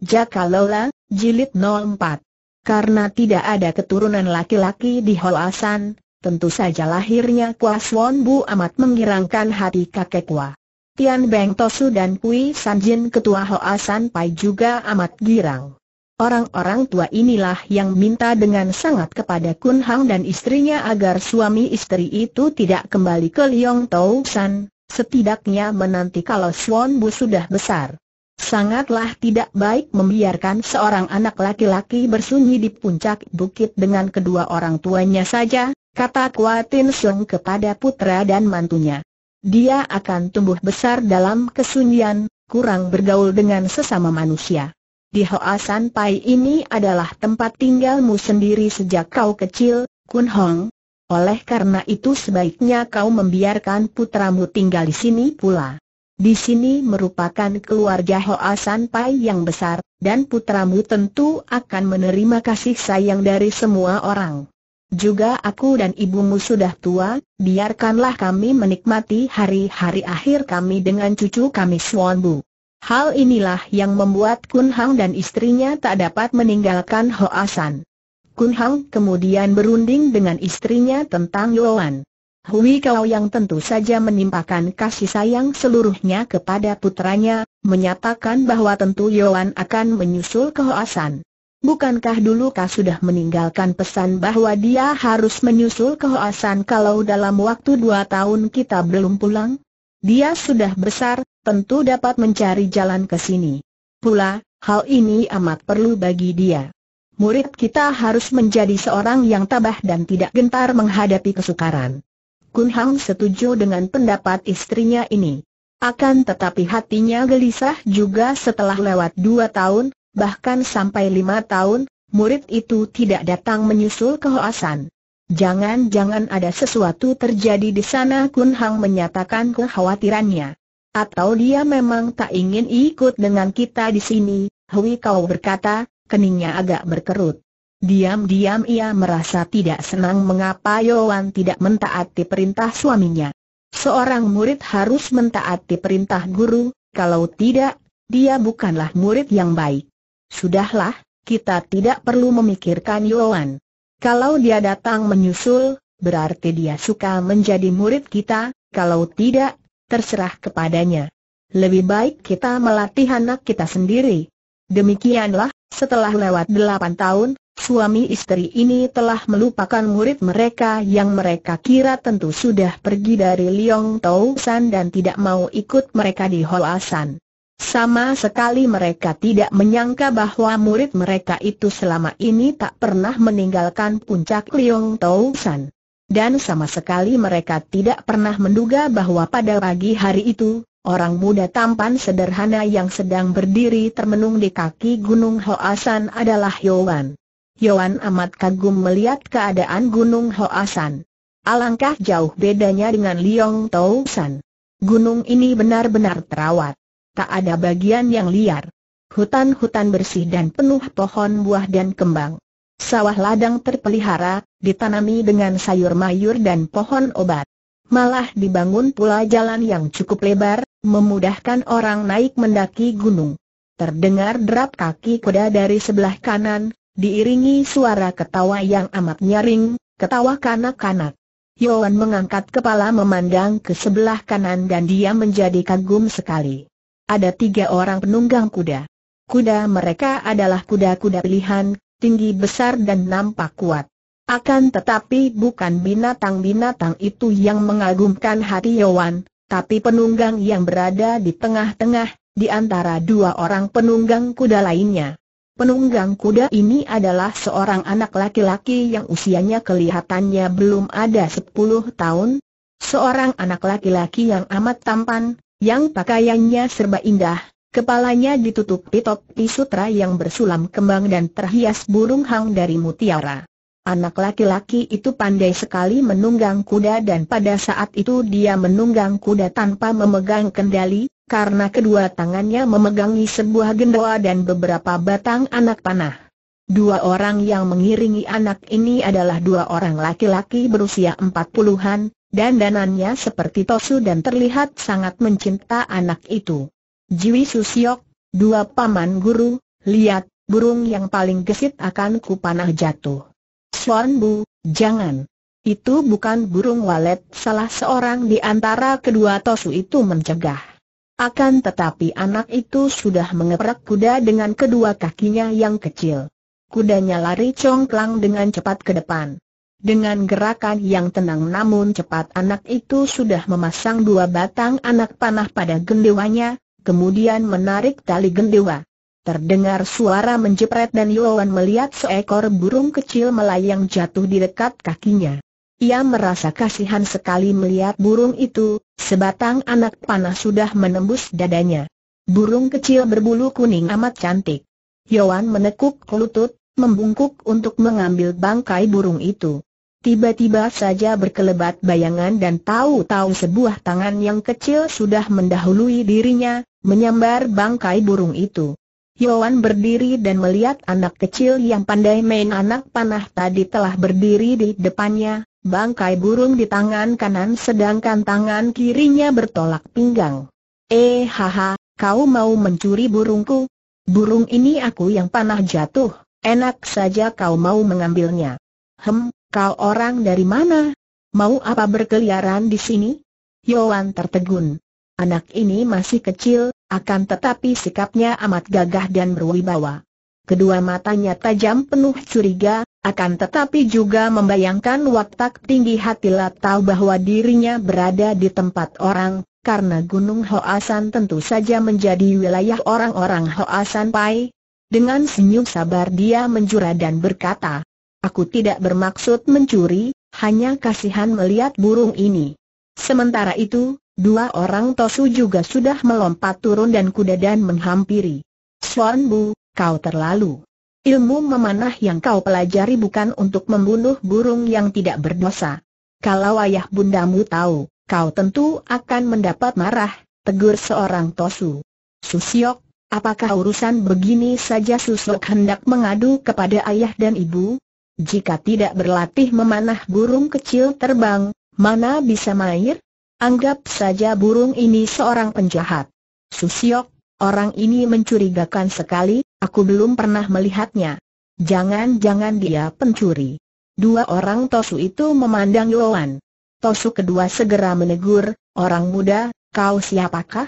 Jaka Lola, Jilid 04. Karena tidak ada keturunan laki-laki di Hoasan, tentu saja lahirnya Kwa Swon Bu amat mengirangkan hati kakek Kwa. Tian Beng Tosu dan Kui Sanjin ketua Hoasan Pai juga amat girang. Orang-orang tua inilah yang minta dengan sangat kepada Kun Hang dan istrinya agar suami istri itu tidak kembali ke Liong Tau San, setidaknya menanti kalau Swon Bu sudah besar. Sangatlah tidak baik membiarkan seorang anak laki-laki bersunyi di puncak bukit dengan kedua orang tuanya saja, kata Kuatin Sung kepada putra dan mantunya. Dia akan tumbuh besar dalam kesunyian, kurang bergaul dengan sesama manusia. Di Hoa San Pai ini adalah tempat tinggalmu sendiri sejak kau kecil, Kun Hong. Oleh karena itu sebaiknya kau membiarkan putramu tinggal di sini pula. Di sini merupakan keluarga Hoa Pai yang besar, dan putramu tentu akan menerima kasih sayang dari semua orang. Juga aku dan ibumu sudah tua, biarkanlah kami menikmati hari-hari akhir kami dengan cucu kami Swanbu. Hal inilah yang membuat Kun Hang dan istrinya tak dapat meninggalkan Hoa San. Kun Hang kemudian berunding dengan istrinya tentang Yuan. Hui Kau yang tentu saja menimpakan kasih sayang seluruhnya kepada putranya, menyatakan bahwa tentu Yohan akan menyusul ke Hoasan. Bukankah dulu Kau sudah meninggalkan pesan bahwa dia harus menyusul ke Hoasan kalau dalam waktu dua tahun kita belum pulang? Dia sudah besar, tentu dapat mencari jalan ke sini. Pula, hal ini amat perlu bagi dia. Murid kita harus menjadi seorang yang tabah dan tidak gentar menghadapi kesukaran. Kun Hang setuju dengan pendapat istrinya ini. Akan tetapi hatinya gelisah juga setelah lewat dua tahun, bahkan sampai lima tahun, murid itu tidak datang menyusul ke Hoasan. Jangan-jangan ada sesuatu terjadi di sana Kun Hang menyatakan kekhawatirannya. Atau dia memang tak ingin ikut dengan kita di sini, Hui Kau berkata, keningnya agak berkerut. Diam-diam ia merasa tidak senang mengapa Yoan tidak mentaati perintah suaminya. Seorang murid harus mentaati perintah guru, kalau tidak, dia bukanlah murid yang baik. Sudahlah, kita tidak perlu memikirkan Yoan. Kalau dia datang menyusul, berarti dia suka menjadi murid kita, kalau tidak, terserah kepadanya. Lebih baik kita melatih anak kita sendiri. Demikianlah, setelah lewat delapan tahun, Suami istri ini telah melupakan murid mereka yang mereka kira tentu sudah pergi dari Liong Tau San dan tidak mau ikut mereka di Hoa San. Sama sekali mereka tidak menyangka bahwa murid mereka itu selama ini tak pernah meninggalkan puncak Liong Tau San. Dan sama sekali mereka tidak pernah menduga bahwa pada pagi hari itu, Orang muda tampan sederhana yang sedang berdiri termenung di kaki Gunung Hoasan adalah Yowan. Yohan amat kagum melihat keadaan Gunung Hoasan. Alangkah jauh bedanya dengan Liong Tousan. Gunung ini benar-benar terawat. Tak ada bagian yang liar. Hutan-hutan bersih dan penuh pohon buah dan kembang. Sawah ladang terpelihara, ditanami dengan sayur mayur dan pohon obat. Malah dibangun pula jalan yang cukup lebar, memudahkan orang naik mendaki gunung. Terdengar derap kaki kuda dari sebelah kanan, diiringi suara ketawa yang amat nyaring, ketawa kanak-kanak. Yohan mengangkat kepala memandang ke sebelah kanan dan dia menjadi kagum sekali. Ada tiga orang penunggang kuda. Kuda mereka adalah kuda-kuda pilihan, tinggi besar dan nampak kuat. Akan tetapi bukan binatang-binatang itu yang mengagumkan hati Yohan, tapi penunggang yang berada di tengah-tengah, di antara dua orang penunggang kuda lainnya. Penunggang kuda ini adalah seorang anak laki-laki yang usianya kelihatannya belum ada sepuluh tahun, seorang anak laki-laki yang amat tampan, yang pakaiannya serba indah, kepalanya ditutupi topi sutra yang bersulam kembang dan terhias burung hang dari mutiara. Anak laki-laki itu pandai sekali menunggang kuda dan pada saat itu dia menunggang kuda tanpa memegang kendali, karena kedua tangannya memegangi sebuah gendoa dan beberapa batang anak panah. Dua orang yang mengiringi anak ini adalah dua orang laki-laki berusia empat puluhan, dan danannya seperti Tosu dan terlihat sangat mencinta anak itu. Jiwi Susiok, dua paman guru, lihat, burung yang paling gesit akan kupanah jatuh. Suan Bu, jangan. Itu bukan burung walet, salah seorang di antara kedua Tosu itu mencegah. Akan tetapi anak itu sudah mengeprek kuda dengan kedua kakinya yang kecil. Kudanya lari congklang dengan cepat ke depan. Dengan gerakan yang tenang namun cepat anak itu sudah memasang dua batang anak panah pada gendewanya, kemudian menarik tali gendewa. Terdengar suara menjepret dan Yuan melihat seekor burung kecil melayang jatuh di dekat kakinya. Ia merasa kasihan sekali melihat burung itu, sebatang anak panah sudah menembus dadanya. Burung kecil berbulu kuning amat cantik. Yowan menekuk lutut, membungkuk untuk mengambil bangkai burung itu. Tiba-tiba saja berkelebat bayangan dan tahu-tahu sebuah tangan yang kecil sudah mendahului dirinya, menyambar bangkai burung itu. Yoan berdiri dan melihat anak kecil yang pandai main anak panah tadi telah berdiri di depannya, bangkai burung di tangan kanan sedangkan tangan kirinya bertolak pinggang. Eh haha, kau mau mencuri burungku? Burung ini aku yang panah jatuh, enak saja kau mau mengambilnya. Hem, kau orang dari mana? Mau apa berkeliaran di sini? Yoan tertegun. Anak ini masih kecil, akan tetapi sikapnya amat gagah dan berwibawa. Kedua matanya tajam penuh curiga, akan tetapi juga membayangkan watak tinggi hati tahu bahwa dirinya berada di tempat orang, karena Gunung Hoasan tentu saja menjadi wilayah orang-orang Hoasan Pai. Dengan senyum sabar dia menjura dan berkata, Aku tidak bermaksud mencuri, hanya kasihan melihat burung ini. Sementara itu, dua orang Tosu juga sudah melompat turun dan kuda dan menghampiri. Suan Bu, kau terlalu Ilmu memanah yang kau pelajari bukan untuk membunuh burung yang tidak berdosa. Kalau ayah bundamu tahu, kau tentu akan mendapat marah, tegur seorang Tosu. Susiok, apakah urusan begini saja Susiok hendak mengadu kepada ayah dan ibu? Jika tidak berlatih memanah burung kecil terbang, mana bisa mair? Anggap saja burung ini seorang penjahat. Susiok, orang ini mencurigakan sekali, Aku belum pernah melihatnya. Jangan-jangan dia pencuri. Dua orang Tosu itu memandang Yoan. Tosu kedua segera menegur, orang muda, kau siapakah?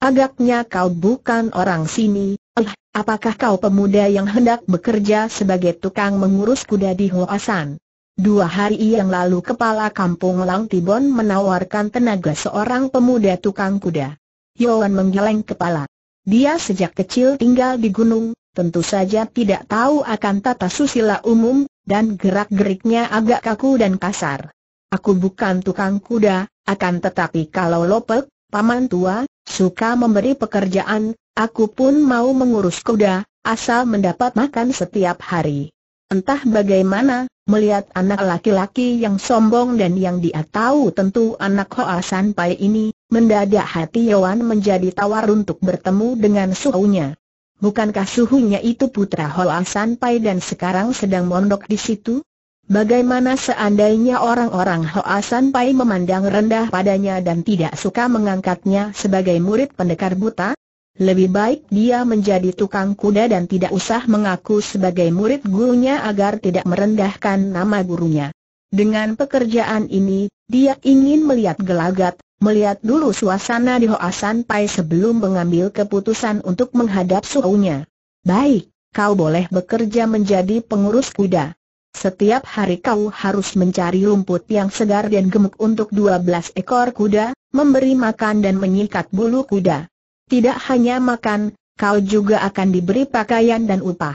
Agaknya kau bukan orang sini, eh, apakah kau pemuda yang hendak bekerja sebagai tukang mengurus kuda di Hoasan? Dua hari yang lalu kepala kampung Langtibon menawarkan tenaga seorang pemuda tukang kuda. Yoan menggeleng kepala. Dia sejak kecil tinggal di gunung, tentu saja tidak tahu akan tata susila umum, dan gerak-geriknya agak kaku dan kasar. Aku bukan tukang kuda, akan tetapi kalau Lopek, paman tua, suka memberi pekerjaan, aku pun mau mengurus kuda, asal mendapat makan setiap hari. Entah bagaimana, melihat anak laki-laki yang sombong dan yang dia tahu tentu anak Hoa San Pai ini, mendadak hati Yowan menjadi tawar untuk bertemu dengan suhunya. Bukankah suhunya itu putra Hoa San Pai dan sekarang sedang mondok di situ? Bagaimana seandainya orang-orang Hoa San Pai memandang rendah padanya dan tidak suka mengangkatnya sebagai murid pendekar buta? Lebih baik dia menjadi tukang kuda dan tidak usah mengaku sebagai murid gurunya agar tidak merendahkan nama gurunya. Dengan pekerjaan ini, dia ingin melihat gelagat, melihat dulu suasana di Hoasan Pai sebelum mengambil keputusan untuk menghadap suhunya. Baik, kau boleh bekerja menjadi pengurus kuda. Setiap hari kau harus mencari rumput yang segar dan gemuk untuk 12 ekor kuda, memberi makan dan menyikat bulu kuda. Tidak hanya makan, kau juga akan diberi pakaian dan upah.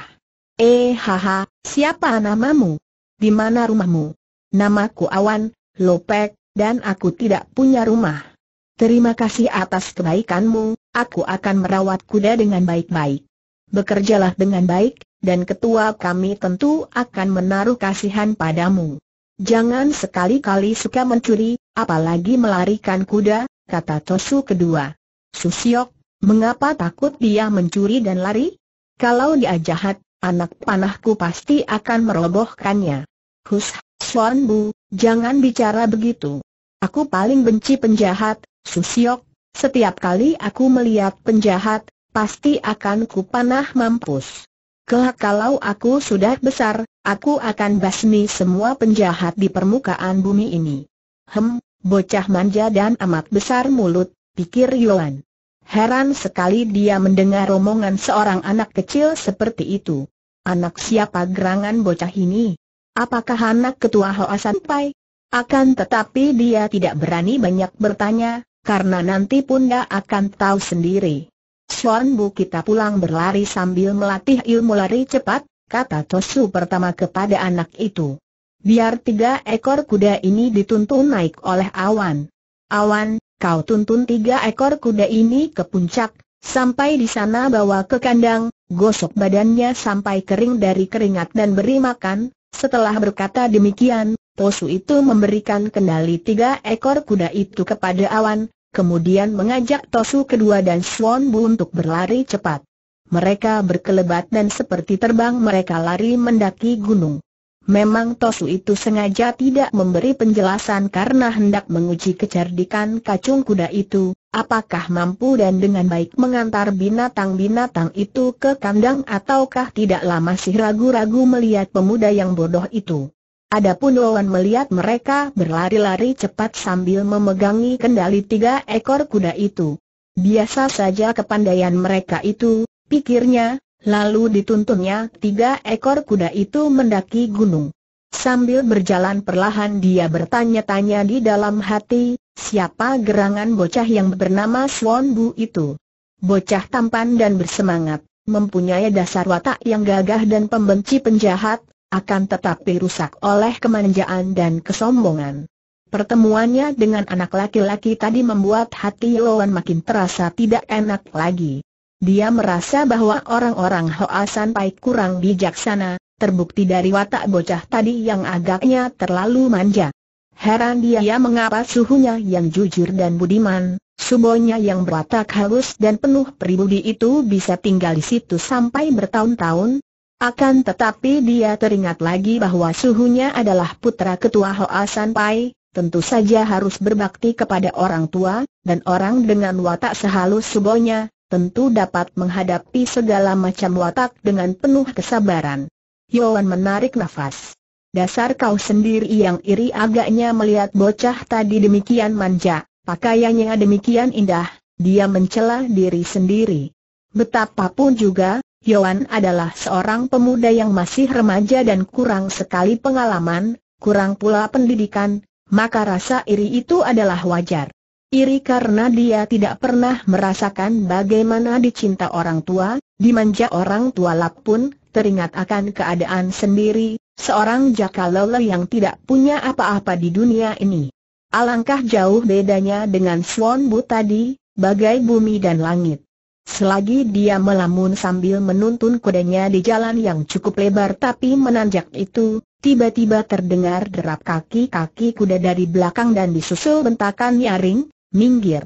Eh haha, siapa namamu? Di mana rumahmu? Namaku Awan, Lopek, dan aku tidak punya rumah. Terima kasih atas kebaikanmu, aku akan merawat kuda dengan baik-baik. Bekerjalah dengan baik, dan ketua kami tentu akan menaruh kasihan padamu. Jangan sekali-kali suka mencuri, apalagi melarikan kuda, kata Tosu kedua. Susiok, Mengapa takut dia mencuri dan lari? Kalau dia jahat, anak panahku pasti akan merobohkannya. Hus, Suan Bu, jangan bicara begitu. Aku paling benci penjahat, Susiok. Setiap kali aku melihat penjahat, pasti akan kupanah mampus. Kelak kalau aku sudah besar, aku akan basmi semua penjahat di permukaan bumi ini. Hem, bocah manja dan amat besar mulut, pikir Yuan. Heran sekali dia mendengar omongan seorang anak kecil seperti itu. Anak siapa gerangan bocah ini? Apakah anak ketua Hoa Sampai? Akan tetapi dia tidak berani banyak bertanya, karena nanti pun gak akan tahu sendiri. Suan Bu kita pulang berlari sambil melatih ilmu lari cepat, kata Tosu pertama kepada anak itu. Biar tiga ekor kuda ini dituntun naik oleh awan. Awan, kau tuntun tiga ekor kuda ini ke puncak, sampai di sana bawa ke kandang, gosok badannya sampai kering dari keringat dan beri makan. Setelah berkata demikian, Tosu itu memberikan kendali tiga ekor kuda itu kepada Awan, kemudian mengajak Tosu kedua dan Swan Bu untuk berlari cepat. Mereka berkelebat dan seperti terbang mereka lari mendaki gunung. Memang Tosu itu sengaja tidak memberi penjelasan karena hendak menguji kecerdikan kacung kuda itu, apakah mampu dan dengan baik mengantar binatang-binatang itu ke kandang ataukah tidak lama sih ragu-ragu melihat pemuda yang bodoh itu. Adapun Wawan melihat mereka berlari-lari cepat sambil memegangi kendali tiga ekor kuda itu. Biasa saja kepandaian mereka itu, pikirnya, Lalu dituntunnya tiga ekor kuda itu mendaki gunung. Sambil berjalan perlahan dia bertanya-tanya di dalam hati, siapa gerangan bocah yang bernama Swan Bu itu? Bocah tampan dan bersemangat, mempunyai dasar watak yang gagah dan pembenci penjahat, akan tetapi rusak oleh kemanjaan dan kesombongan. Pertemuannya dengan anak laki-laki tadi membuat hati Loan makin terasa tidak enak lagi. Dia merasa bahwa orang-orang Hoa Pai kurang bijaksana, terbukti dari watak bocah tadi yang agaknya terlalu manja. Heran dia ya, mengapa suhunya yang jujur dan budiman, subonya yang berwatak halus dan penuh pribudi itu bisa tinggal di situ sampai bertahun-tahun. Akan tetapi dia teringat lagi bahwa suhunya adalah putra ketua Hoa Pai, tentu saja harus berbakti kepada orang tua, dan orang dengan watak sehalus subonya, tentu dapat menghadapi segala macam watak dengan penuh kesabaran. Yohan menarik nafas. Dasar kau sendiri yang iri agaknya melihat bocah tadi demikian manja, pakaiannya demikian indah, dia mencela diri sendiri. Betapapun juga, Yohan adalah seorang pemuda yang masih remaja dan kurang sekali pengalaman, kurang pula pendidikan, maka rasa iri itu adalah wajar iri karena dia tidak pernah merasakan bagaimana dicinta orang tua, dimanja orang tua lap pun, teringat akan keadaan sendiri, seorang jaka lele yang tidak punya apa-apa di dunia ini. Alangkah jauh bedanya dengan Swan Bu tadi, bagai bumi dan langit. Selagi dia melamun sambil menuntun kudanya di jalan yang cukup lebar tapi menanjak itu, tiba-tiba terdengar derap kaki-kaki kuda dari belakang dan disusul bentakan nyaring, minggir.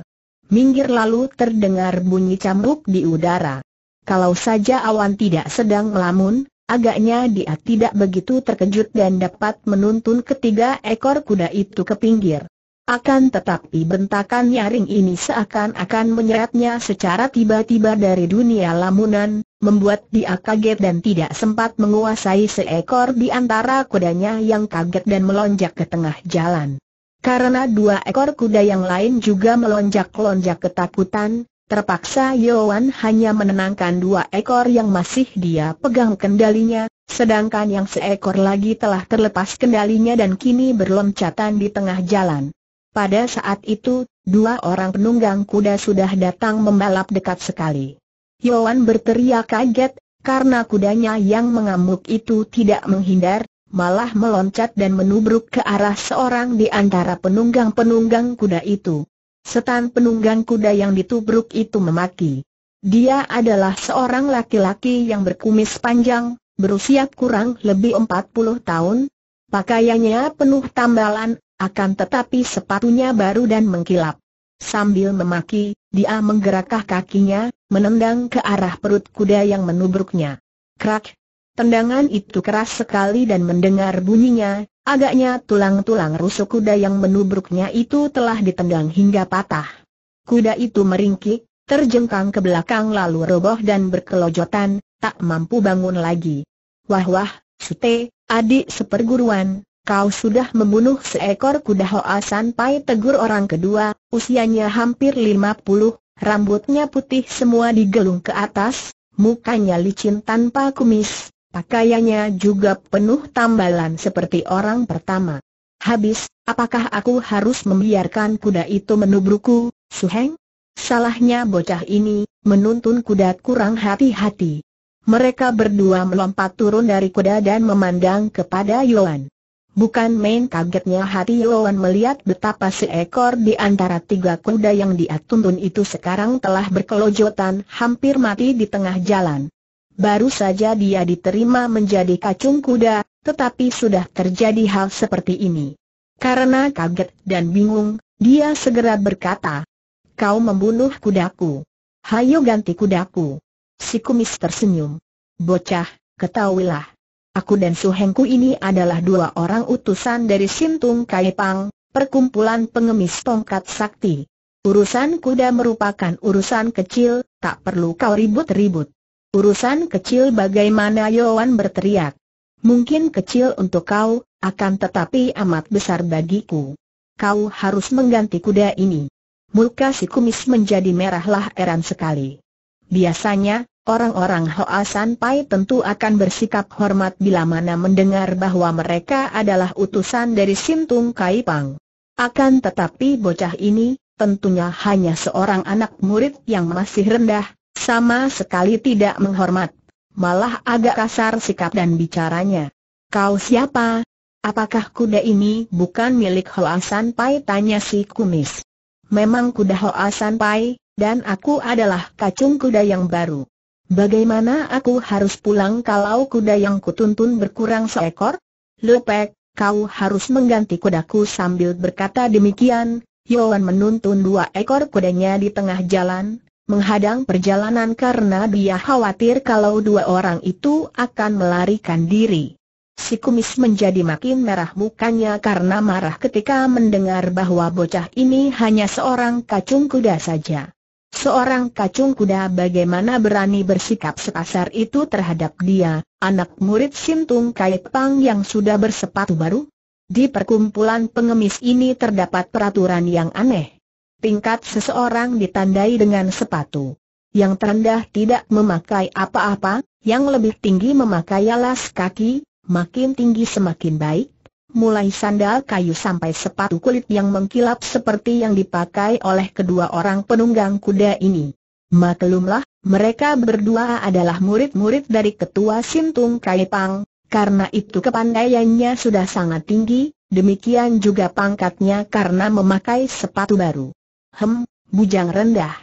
Minggir lalu terdengar bunyi cambuk di udara. Kalau saja awan tidak sedang melamun, agaknya dia tidak begitu terkejut dan dapat menuntun ketiga ekor kuda itu ke pinggir. Akan tetapi bentakan nyaring ini seakan-akan menyeretnya secara tiba-tiba dari dunia lamunan, membuat dia kaget dan tidak sempat menguasai seekor di antara kudanya yang kaget dan melonjak ke tengah jalan. Karena dua ekor kuda yang lain juga melonjak-lonjak ketakutan, terpaksa Yoan hanya menenangkan dua ekor yang masih dia pegang kendalinya, sedangkan yang seekor lagi telah terlepas kendalinya dan kini berloncatan di tengah jalan. Pada saat itu, dua orang penunggang kuda sudah datang membalap dekat sekali. Yoan berteriak kaget, karena kudanya yang mengamuk itu tidak menghindar, malah meloncat dan menubruk ke arah seorang di antara penunggang-penunggang kuda itu. Setan penunggang kuda yang ditubruk itu memaki. Dia adalah seorang laki-laki yang berkumis panjang, berusia kurang lebih 40 tahun. Pakaiannya penuh tambalan, akan tetapi sepatunya baru dan mengkilap. Sambil memaki, dia menggerakkan kakinya, menendang ke arah perut kuda yang menubruknya. Krak, Tendangan itu keras sekali dan mendengar bunyinya, agaknya tulang-tulang rusuk kuda yang menubruknya itu telah ditendang hingga patah. Kuda itu meringkik, terjengkang ke belakang lalu roboh dan berkelojotan, tak mampu bangun lagi. Wah wah, Sute, adik seperguruan, kau sudah membunuh seekor kuda hoasan? Pai tegur orang kedua, usianya hampir 50, rambutnya putih semua digelung ke atas, mukanya licin tanpa kumis, Pakaiannya juga penuh tambalan seperti orang pertama. Habis, apakah aku harus membiarkan kuda itu menubruku, Suheng? Salahnya bocah ini, menuntun kuda kurang hati-hati. Mereka berdua melompat turun dari kuda dan memandang kepada Yuan. Bukan main kagetnya hati Yuan melihat betapa seekor di antara tiga kuda yang dia tuntun itu sekarang telah berkelojotan hampir mati di tengah jalan baru saja dia diterima menjadi kacung kuda, tetapi sudah terjadi hal seperti ini. Karena kaget dan bingung, dia segera berkata, Kau membunuh kudaku. Hayo ganti kudaku. Si kumis tersenyum. Bocah, ketahuilah. Aku dan suhengku ini adalah dua orang utusan dari Sintung Kaipang, perkumpulan pengemis tongkat sakti. Urusan kuda merupakan urusan kecil, tak perlu kau ribut-ribut. Urusan kecil bagaimana Yoan berteriak. Mungkin kecil untuk kau, akan tetapi amat besar bagiku. Kau harus mengganti kuda ini. Muka si kumis menjadi merahlah eran sekali. Biasanya, orang-orang Hoa Pai tentu akan bersikap hormat bila mana mendengar bahwa mereka adalah utusan dari Sintung Pang. Akan tetapi bocah ini, tentunya hanya seorang anak murid yang masih rendah, sama sekali tidak menghormat. Malah agak kasar sikap dan bicaranya. Kau siapa? Apakah kuda ini bukan milik Hoa Pai? Tanya si kumis. Memang kuda Hoasan Pai, dan aku adalah kacung kuda yang baru. Bagaimana aku harus pulang kalau kuda yang kutuntun berkurang seekor? Lepek, kau harus mengganti kudaku sambil berkata demikian. Yoan menuntun dua ekor kudanya di tengah jalan, menghadang perjalanan karena dia khawatir kalau dua orang itu akan melarikan diri. Si kumis menjadi makin merah mukanya karena marah ketika mendengar bahwa bocah ini hanya seorang kacung kuda saja. Seorang kacung kuda bagaimana berani bersikap sekasar itu terhadap dia, anak murid Sintung Kai Pang yang sudah bersepatu baru? Di perkumpulan pengemis ini terdapat peraturan yang aneh tingkat seseorang ditandai dengan sepatu. Yang terendah tidak memakai apa-apa, yang lebih tinggi memakai alas kaki, makin tinggi semakin baik, mulai sandal kayu sampai sepatu kulit yang mengkilap seperti yang dipakai oleh kedua orang penunggang kuda ini. Maklumlah, mereka berdua adalah murid-murid dari ketua Sintung Kaipang, karena itu kepandaiannya sudah sangat tinggi, demikian juga pangkatnya karena memakai sepatu baru. Hem, bujang rendah.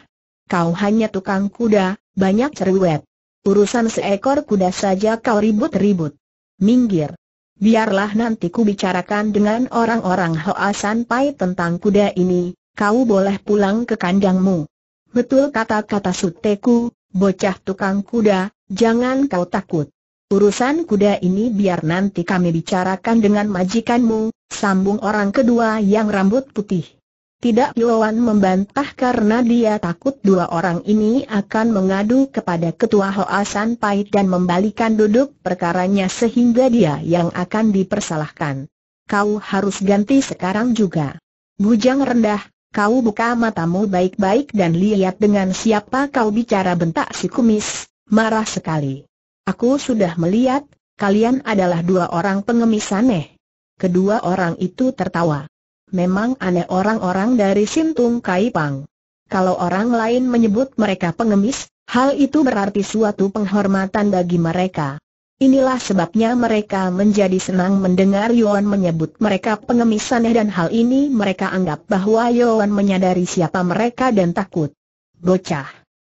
Kau hanya tukang kuda, banyak cerewet. Urusan seekor kuda saja kau ribut-ribut. Minggir. Biarlah nanti ku bicarakan dengan orang-orang Hoa Sanpai tentang kuda ini, kau boleh pulang ke kandangmu. Betul kata-kata suteku, bocah tukang kuda, jangan kau takut. Urusan kuda ini biar nanti kami bicarakan dengan majikanmu, sambung orang kedua yang rambut putih. Tidak Yuan membantah karena dia takut dua orang ini akan mengadu kepada Ketua Hoasan, San dan membalikan duduk perkaranya sehingga dia yang akan dipersalahkan. Kau harus ganti sekarang juga. Bujang rendah, kau buka matamu baik-baik dan lihat dengan siapa kau bicara bentak si kumis, marah sekali. Aku sudah melihat, kalian adalah dua orang pengemis aneh. Kedua orang itu tertawa memang aneh orang-orang dari Sintung Kaipang. Kalau orang lain menyebut mereka pengemis, hal itu berarti suatu penghormatan bagi mereka. Inilah sebabnya mereka menjadi senang mendengar Yuan menyebut mereka pengemis aneh dan hal ini mereka anggap bahwa Yuan menyadari siapa mereka dan takut. Bocah!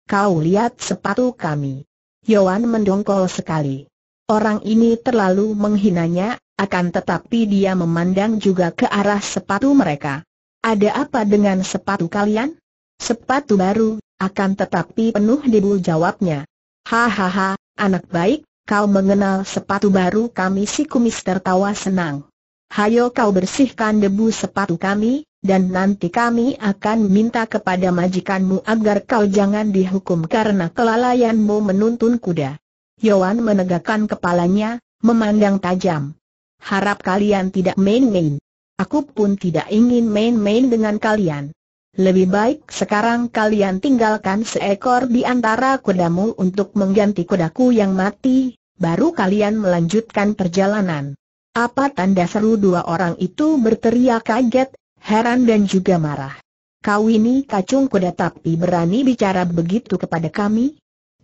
Kau lihat sepatu kami. Yuan mendongkol sekali. Orang ini terlalu menghinanya, akan tetapi dia memandang juga ke arah sepatu mereka. Ada apa dengan sepatu kalian? Sepatu baru, akan tetapi penuh debu jawabnya. Hahaha, anak baik, kau mengenal sepatu baru kami si kumis tertawa senang. Hayo kau bersihkan debu sepatu kami, dan nanti kami akan minta kepada majikanmu agar kau jangan dihukum karena kelalaianmu menuntun kuda. Yohan menegakkan kepalanya, memandang tajam. Harap kalian tidak main-main. Aku pun tidak ingin main-main dengan kalian. Lebih baik sekarang kalian tinggalkan seekor di antara kudamu untuk mengganti kudaku yang mati, baru kalian melanjutkan perjalanan. Apa tanda seru dua orang itu berteriak kaget, heran dan juga marah. Kau ini kacung kuda tapi berani bicara begitu kepada kami?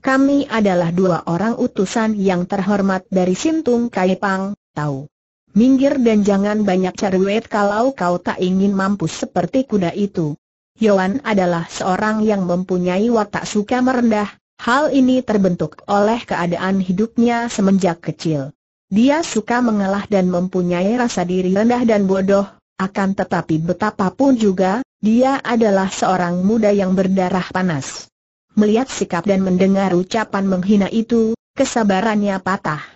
Kami adalah dua orang utusan yang terhormat dari Sintung Kaipang, tahu. Minggir dan jangan banyak cerewet kalau kau tak ingin mampus seperti kuda itu. Yoan adalah seorang yang mempunyai watak suka merendah, hal ini terbentuk oleh keadaan hidupnya semenjak kecil. Dia suka mengalah dan mempunyai rasa diri rendah dan bodoh, akan tetapi betapapun juga, dia adalah seorang muda yang berdarah panas. Melihat sikap dan mendengar ucapan menghina itu, kesabarannya patah.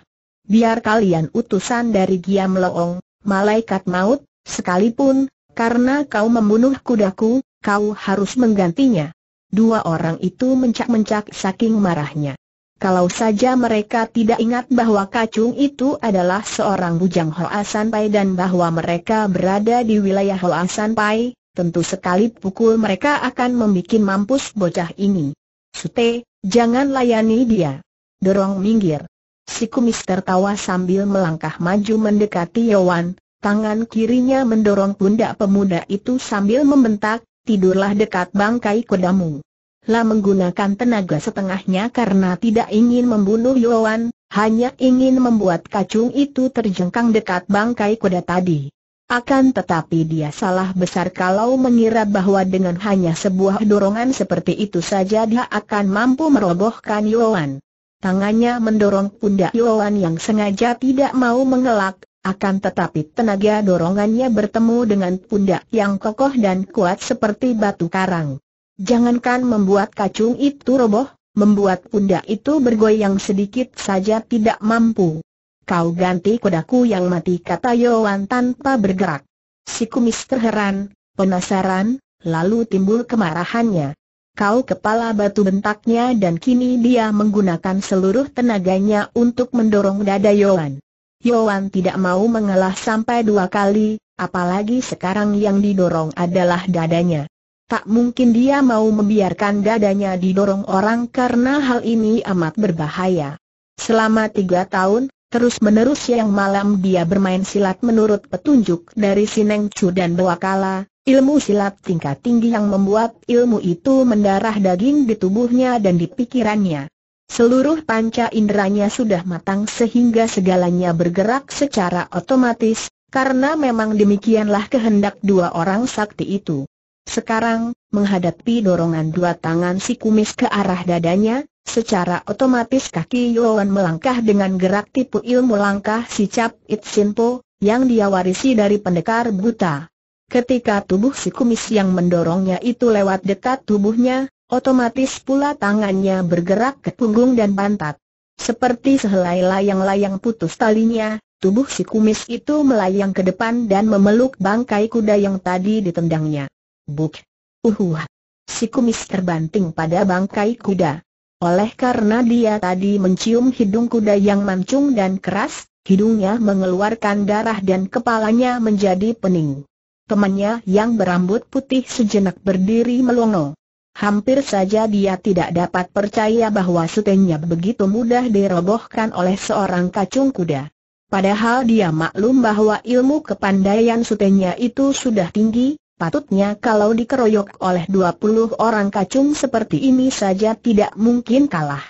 Biar kalian utusan dari Giam Loong, malaikat maut, sekalipun, karena kau membunuh kudaku, kau harus menggantinya. Dua orang itu mencak-mencak saking marahnya. Kalau saja mereka tidak ingat bahwa Kacung itu adalah seorang bujang Hoa Pai dan bahwa mereka berada di wilayah Hoa Pai, tentu sekali pukul mereka akan membuat mampus bocah ini. Sute, jangan layani dia. Dorong minggir. Si kumis tertawa sambil melangkah maju mendekati Yowan, tangan kirinya mendorong pundak pemuda itu sambil membentak, tidurlah dekat bangkai kudamu. Lah menggunakan tenaga setengahnya karena tidak ingin membunuh Yowan, hanya ingin membuat kacung itu terjengkang dekat bangkai kuda tadi. Akan tetapi dia salah besar kalau mengira bahwa dengan hanya sebuah dorongan seperti itu saja dia akan mampu merobohkan Yuan. Tangannya mendorong pundak Yuan yang sengaja tidak mau mengelak, akan tetapi tenaga dorongannya bertemu dengan pundak yang kokoh dan kuat seperti batu karang. Jangankan membuat kacung itu roboh, membuat pundak itu bergoyang sedikit saja tidak mampu kau ganti kudaku yang mati kata Yowan tanpa bergerak. Si kumis terheran, penasaran, lalu timbul kemarahannya. Kau kepala batu bentaknya dan kini dia menggunakan seluruh tenaganya untuk mendorong dada Yowan. Yowan tidak mau mengalah sampai dua kali, apalagi sekarang yang didorong adalah dadanya. Tak mungkin dia mau membiarkan dadanya didorong orang karena hal ini amat berbahaya. Selama tiga tahun, Terus-menerus yang malam dia bermain silat menurut petunjuk dari Sineng Chu dan Bawakala, ilmu silat tingkat tinggi yang membuat ilmu itu mendarah daging di tubuhnya dan di pikirannya. Seluruh panca inderanya sudah matang sehingga segalanya bergerak secara otomatis, karena memang demikianlah kehendak dua orang sakti itu. Sekarang, menghadapi dorongan dua tangan si kumis ke arah dadanya, Secara otomatis kaki Yuan melangkah dengan gerak tipu ilmu langkah si Cap It Sinpo, yang dia warisi dari pendekar buta. Ketika tubuh si kumis yang mendorongnya itu lewat dekat tubuhnya, otomatis pula tangannya bergerak ke punggung dan pantat. Seperti sehelai layang-layang putus talinya, tubuh si kumis itu melayang ke depan dan memeluk bangkai kuda yang tadi ditendangnya. Buk! Uhuh! Si kumis terbanting pada bangkai kuda. Oleh karena dia tadi mencium hidung kuda yang mancung dan keras, hidungnya mengeluarkan darah dan kepalanya menjadi pening. Temannya yang berambut putih sejenak berdiri melongo. Hampir saja dia tidak dapat percaya bahwa sutenya begitu mudah dirobohkan oleh seorang kacung kuda. Padahal dia maklum bahwa ilmu kepandaian sutenya itu sudah tinggi, Patutnya kalau dikeroyok oleh 20 orang kacung seperti ini saja tidak mungkin kalah.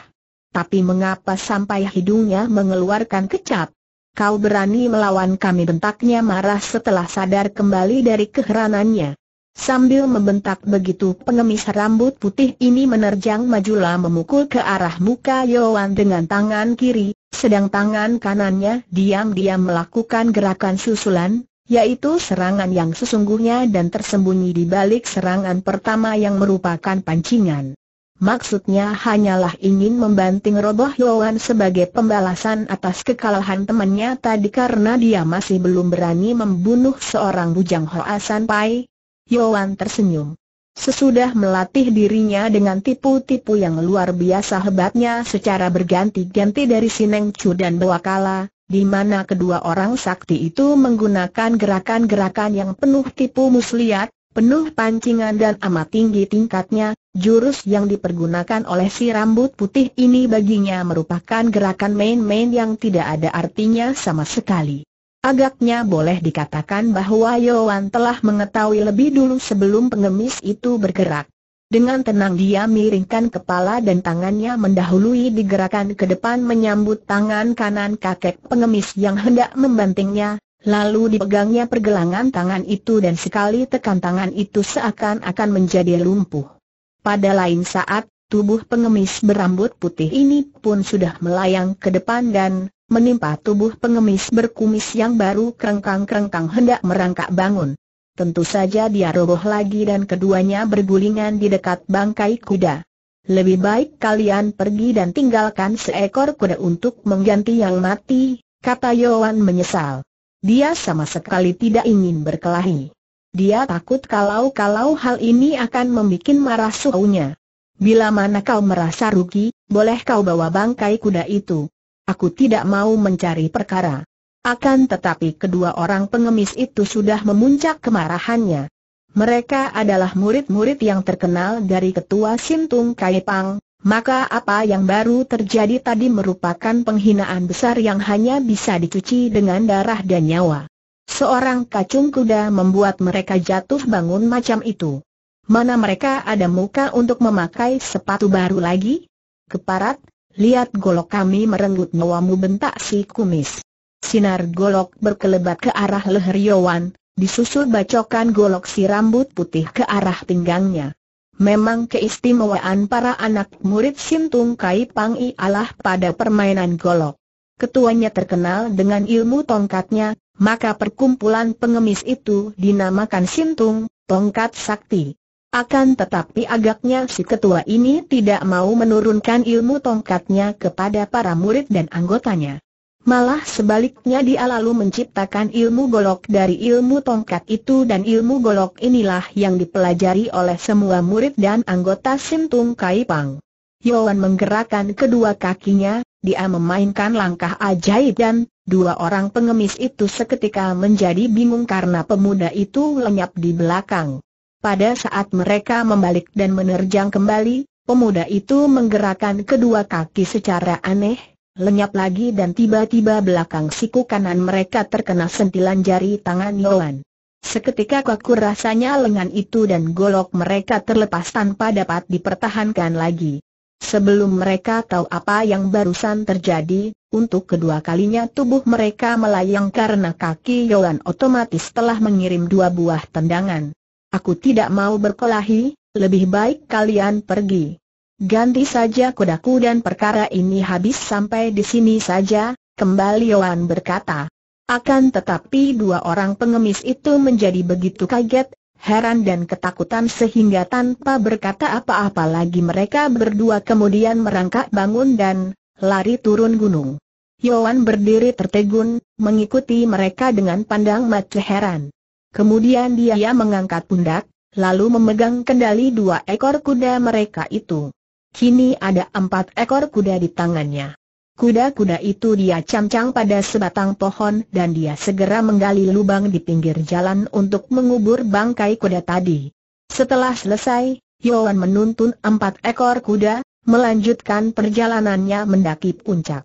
Tapi mengapa sampai hidungnya mengeluarkan kecap? Kau berani melawan kami bentaknya marah setelah sadar kembali dari keheranannya. Sambil membentak begitu pengemis rambut putih ini menerjang majulah memukul ke arah muka Yoan dengan tangan kiri, sedang tangan kanannya diam-diam melakukan gerakan susulan, yaitu serangan yang sesungguhnya dan tersembunyi di balik serangan pertama yang merupakan pancingan. Maksudnya hanyalah ingin membanting roboh Yoan sebagai pembalasan atas kekalahan temannya tadi karena dia masih belum berani membunuh seorang bujang Hoasan Pai. Yoan tersenyum. Sesudah melatih dirinya dengan tipu-tipu yang luar biasa hebatnya secara berganti-ganti dari Sineng Chu dan Bawakala, di mana kedua orang sakti itu menggunakan gerakan-gerakan yang penuh tipu muslihat, penuh pancingan dan amat tinggi tingkatnya, jurus yang dipergunakan oleh si rambut putih ini baginya merupakan gerakan main-main yang tidak ada artinya sama sekali. Agaknya boleh dikatakan bahwa Yowan telah mengetahui lebih dulu sebelum pengemis itu bergerak. Dengan tenang dia miringkan kepala dan tangannya mendahului digerakkan ke depan menyambut tangan kanan kakek pengemis yang hendak membantingnya, lalu dipegangnya pergelangan tangan itu dan sekali tekan tangan itu seakan-akan menjadi lumpuh. Pada lain saat, tubuh pengemis berambut putih ini pun sudah melayang ke depan dan menimpa tubuh pengemis berkumis yang baru kerengkang-kerengkang hendak merangkak bangun. Tentu saja dia roboh lagi dan keduanya bergulingan di dekat bangkai kuda. Lebih baik kalian pergi dan tinggalkan seekor kuda untuk mengganti yang mati, kata Yoan menyesal. Dia sama sekali tidak ingin berkelahi. Dia takut kalau-kalau hal ini akan membuat marah suhunya. Bila mana kau merasa rugi, boleh kau bawa bangkai kuda itu. Aku tidak mau mencari perkara. Akan tetapi kedua orang pengemis itu sudah memuncak kemarahannya. Mereka adalah murid-murid yang terkenal dari ketua Sintung Kaipang, maka apa yang baru terjadi tadi merupakan penghinaan besar yang hanya bisa dicuci dengan darah dan nyawa. Seorang kacung kuda membuat mereka jatuh bangun macam itu. Mana mereka ada muka untuk memakai sepatu baru lagi? Keparat, lihat golok kami merenggut nyawamu bentak si kumis. Sinar golok berkelebat ke arah leher Yowan, disusul bacokan golok si rambut putih ke arah pinggangnya. Memang keistimewaan para anak murid Sintung Kai Pang I Allah pada permainan golok. Ketuanya terkenal dengan ilmu tongkatnya, maka perkumpulan pengemis itu dinamakan Sintung, tongkat sakti. Akan tetapi agaknya si ketua ini tidak mau menurunkan ilmu tongkatnya kepada para murid dan anggotanya. Malah sebaliknya dia lalu menciptakan ilmu golok dari ilmu tongkat itu dan ilmu golok inilah yang dipelajari oleh semua murid dan anggota Simtung Kai Pang. Yoan menggerakkan kedua kakinya, dia memainkan langkah ajaib dan dua orang pengemis itu seketika menjadi bingung karena pemuda itu lenyap di belakang. Pada saat mereka membalik dan menerjang kembali, pemuda itu menggerakkan kedua kaki secara aneh, lenyap lagi dan tiba-tiba belakang siku kanan mereka terkena sentilan jari tangan Yohan. Seketika kaku rasanya lengan itu dan golok mereka terlepas tanpa dapat dipertahankan lagi. Sebelum mereka tahu apa yang barusan terjadi, untuk kedua kalinya tubuh mereka melayang karena kaki Yohan otomatis telah mengirim dua buah tendangan. Aku tidak mau berkelahi, lebih baik kalian pergi. Ganti saja kudaku dan perkara ini habis sampai di sini saja, kembali Yohan berkata. Akan tetapi dua orang pengemis itu menjadi begitu kaget, heran dan ketakutan sehingga tanpa berkata apa-apa lagi mereka berdua kemudian merangkak bangun dan lari turun gunung. Yohan berdiri tertegun, mengikuti mereka dengan pandang mata heran. Kemudian dia mengangkat pundak, lalu memegang kendali dua ekor kuda mereka itu. Kini ada empat ekor kuda di tangannya. Kuda-kuda itu dia camcang pada sebatang pohon dan dia segera menggali lubang di pinggir jalan untuk mengubur bangkai kuda tadi. Setelah selesai, Yohan menuntun empat ekor kuda, melanjutkan perjalanannya mendaki puncak.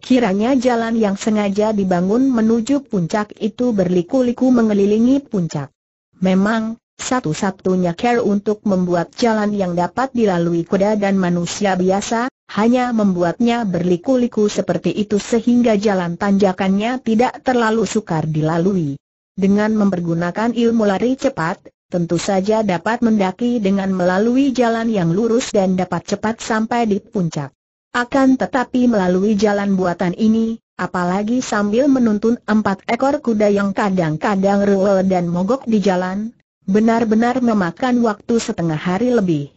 Kiranya jalan yang sengaja dibangun menuju puncak itu berliku-liku mengelilingi puncak. Memang, satu-satunya care untuk membuat jalan yang dapat dilalui kuda dan manusia biasa, hanya membuatnya berliku-liku seperti itu sehingga jalan tanjakannya tidak terlalu sukar dilalui. Dengan mempergunakan ilmu lari cepat, tentu saja dapat mendaki dengan melalui jalan yang lurus dan dapat cepat sampai di puncak. Akan tetapi melalui jalan buatan ini, apalagi sambil menuntun empat ekor kuda yang kadang-kadang rewel dan mogok di jalan, Benar-benar memakan waktu setengah hari lebih.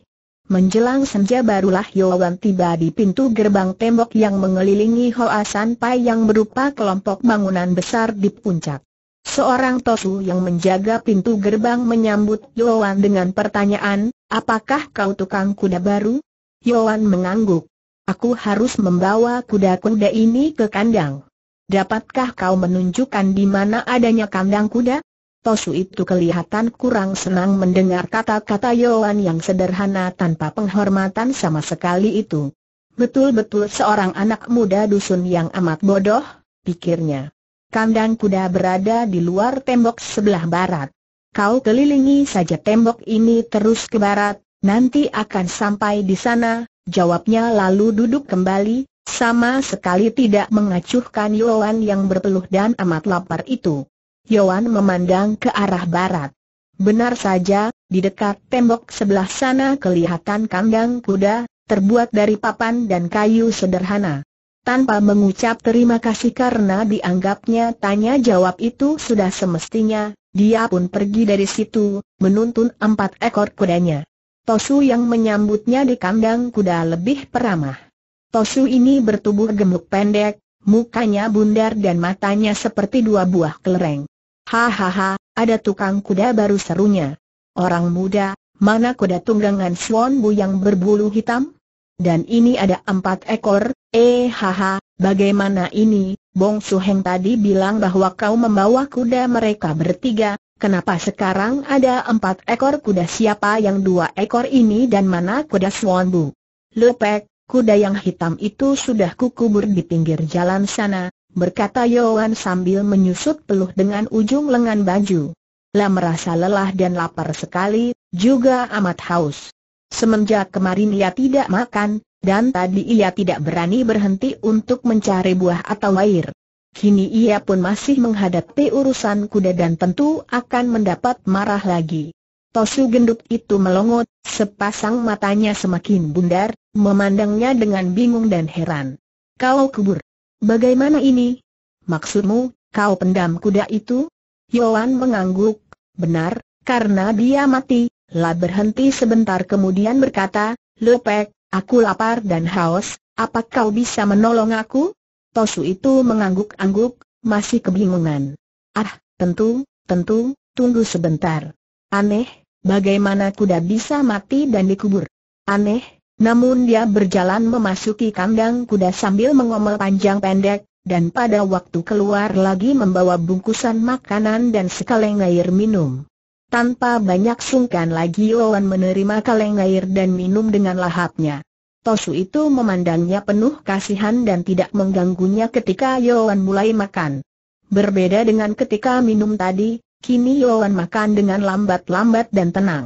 Menjelang senja barulah Yowan tiba di pintu gerbang tembok yang mengelilingi Hoa Sanpai yang berupa kelompok bangunan besar di puncak. Seorang Tosu yang menjaga pintu gerbang menyambut Yowan dengan pertanyaan, apakah kau tukang kuda baru? Yowan mengangguk. Aku harus membawa kuda-kuda ini ke kandang. Dapatkah kau menunjukkan di mana adanya kandang kuda? Tosu itu kelihatan kurang senang mendengar kata-kata Yoan yang sederhana tanpa penghormatan sama sekali itu. Betul-betul seorang anak muda dusun yang amat bodoh, pikirnya. Kandang kuda berada di luar tembok sebelah barat. Kau kelilingi saja tembok ini terus ke barat, nanti akan sampai di sana, jawabnya lalu duduk kembali, sama sekali tidak mengacuhkan Yoan yang berpeluh dan amat lapar itu. Yohan memandang ke arah barat. Benar saja, di dekat tembok sebelah sana kelihatan kandang kuda, terbuat dari papan dan kayu sederhana. Tanpa mengucap terima kasih karena dianggapnya tanya jawab itu sudah semestinya, dia pun pergi dari situ, menuntun empat ekor kudanya. Tosu yang menyambutnya di kandang kuda lebih peramah. Tosu ini bertubuh gemuk pendek, mukanya bundar dan matanya seperti dua buah kelereng. Hahaha, ada tukang kuda baru serunya. Orang muda, mana kuda tunggangan Swan Bu yang berbulu hitam? Dan ini ada empat ekor, eh haha, bagaimana ini? Bong heng tadi bilang bahwa kau membawa kuda mereka bertiga, kenapa sekarang ada empat ekor kuda siapa yang dua ekor ini dan mana kuda Swan Bu? Lepek, kuda yang hitam itu sudah kukubur di pinggir jalan sana, berkata Yoan sambil menyusut peluh dengan ujung lengan baju. Lah merasa lelah dan lapar sekali, juga amat haus. Semenjak kemarin ia tidak makan, dan tadi ia tidak berani berhenti untuk mencari buah atau air. Kini ia pun masih menghadapi urusan kuda dan tentu akan mendapat marah lagi. Tosu gendut itu melongot, sepasang matanya semakin bundar, memandangnya dengan bingung dan heran. Kau kubur, Bagaimana ini? Maksudmu, kau pendam kuda itu? Yoan mengangguk, benar, karena dia mati, lah berhenti sebentar kemudian berkata, Lepek, aku lapar dan haus, apa kau bisa menolong aku? Tosu itu mengangguk-angguk, masih kebingungan. Ah, tentu, tentu, tunggu sebentar. Aneh, bagaimana kuda bisa mati dan dikubur? Aneh, namun dia berjalan memasuki kandang kuda sambil mengomel panjang pendek, dan pada waktu keluar lagi membawa bungkusan makanan dan sekaleng air minum. Tanpa banyak sungkan lagi Owen menerima kaleng air dan minum dengan lahapnya. Tosu itu memandangnya penuh kasihan dan tidak mengganggunya ketika Yowan mulai makan. Berbeda dengan ketika minum tadi, kini Yowan makan dengan lambat-lambat dan tenang.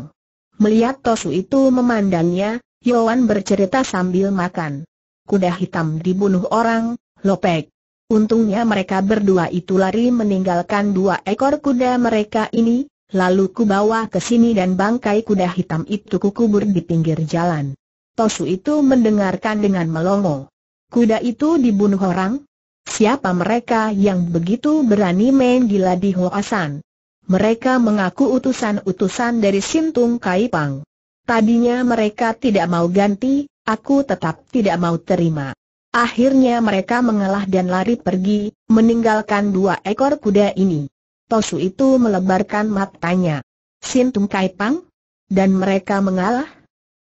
Melihat Tosu itu memandangnya, Yoan bercerita sambil makan. Kuda hitam dibunuh orang, Lopek. Untungnya mereka berdua itu lari meninggalkan dua ekor kuda mereka ini, lalu ku bawa ke sini dan bangkai kuda hitam itu ku kubur di pinggir jalan. Tosu itu mendengarkan dengan melongo. Kuda itu dibunuh orang? Siapa mereka yang begitu berani main gila di Hoasan? Mereka mengaku utusan-utusan dari Sintung Kaipang. Tadinya mereka tidak mau ganti, aku tetap tidak mau terima. Akhirnya mereka mengalah dan lari pergi, meninggalkan dua ekor kuda ini. Tosu itu melebarkan matanya. Sintung Kaipang? Dan mereka mengalah?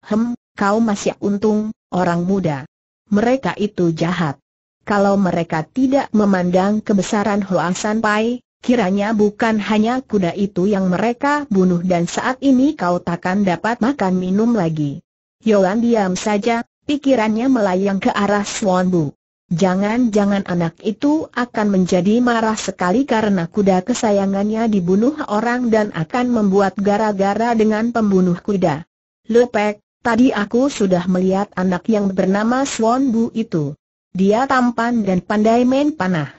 Hem, kau masih untung, orang muda. Mereka itu jahat. Kalau mereka tidak memandang kebesaran Hoang San Pai, Kiranya bukan hanya kuda itu yang mereka bunuh dan saat ini kau takkan dapat makan minum lagi. Yolan diam saja, pikirannya melayang ke arah Swanbu. Jangan-jangan anak itu akan menjadi marah sekali karena kuda kesayangannya dibunuh orang dan akan membuat gara-gara dengan pembunuh kuda. Lepek, tadi aku sudah melihat anak yang bernama Swanbu itu. Dia tampan dan pandai main panah.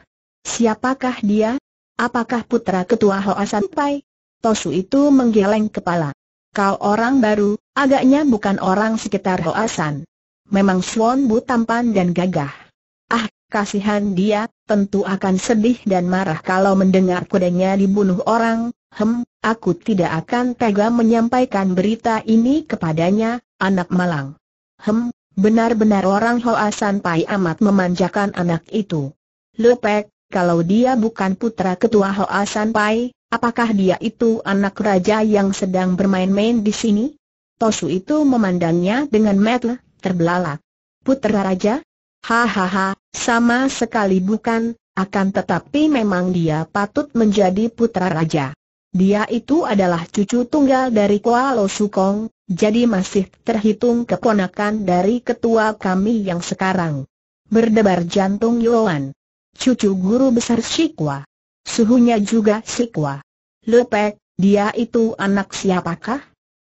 Siapakah dia? Apakah putra ketua Hoa Pai? Tosu itu menggeleng kepala. Kau orang baru, agaknya bukan orang sekitar Hoa San. Memang Swan Bu tampan dan gagah. Ah, kasihan dia, tentu akan sedih dan marah kalau mendengar kudanya dibunuh orang. Hem, aku tidak akan tega menyampaikan berita ini kepadanya, anak malang. Hem, benar-benar orang Hoa San Pai amat memanjakan anak itu. Lepek, kalau dia bukan putra ketua Hoa San apakah dia itu anak raja yang sedang bermain-main di sini? Tosu itu memandangnya dengan metel, terbelalak. Putra raja? Hahaha, sama sekali bukan, akan tetapi memang dia patut menjadi putra raja. Dia itu adalah cucu tunggal dari Kuala Sukong, jadi masih terhitung keponakan dari ketua kami yang sekarang. Berdebar jantung Yuan cucu guru besar Sikwa. Suhunya juga Sikwa. Lepek, dia itu anak siapakah?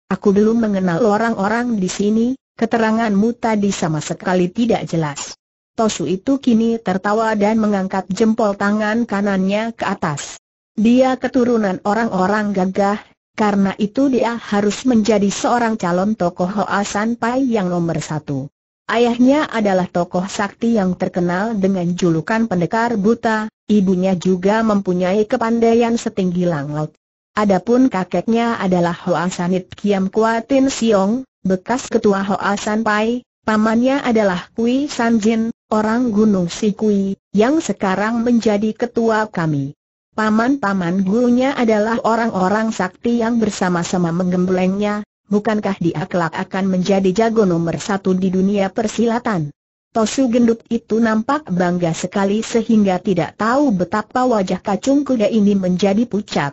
Aku belum mengenal orang-orang di sini, keteranganmu tadi sama sekali tidak jelas. Tosu itu kini tertawa dan mengangkat jempol tangan kanannya ke atas. Dia keturunan orang-orang gagah, karena itu dia harus menjadi seorang calon tokoh Hoa Sanpai yang nomor satu. Ayahnya adalah tokoh sakti yang terkenal dengan julukan pendekar buta, ibunya juga mempunyai kepandaian setinggi langit. Adapun kakeknya adalah Hoasanit Kiam Kuatin Siong, bekas ketua Hoasan Pai, pamannya adalah Kui Sanjin, orang Gunung Sikui, yang sekarang menjadi ketua kami. Paman-paman gurunya adalah orang-orang sakti yang bersama-sama menggemblengnya, bukankah dia kelak akan menjadi jago nomor satu di dunia persilatan? Tosu gendut itu nampak bangga sekali sehingga tidak tahu betapa wajah kacung kuda ini menjadi pucat.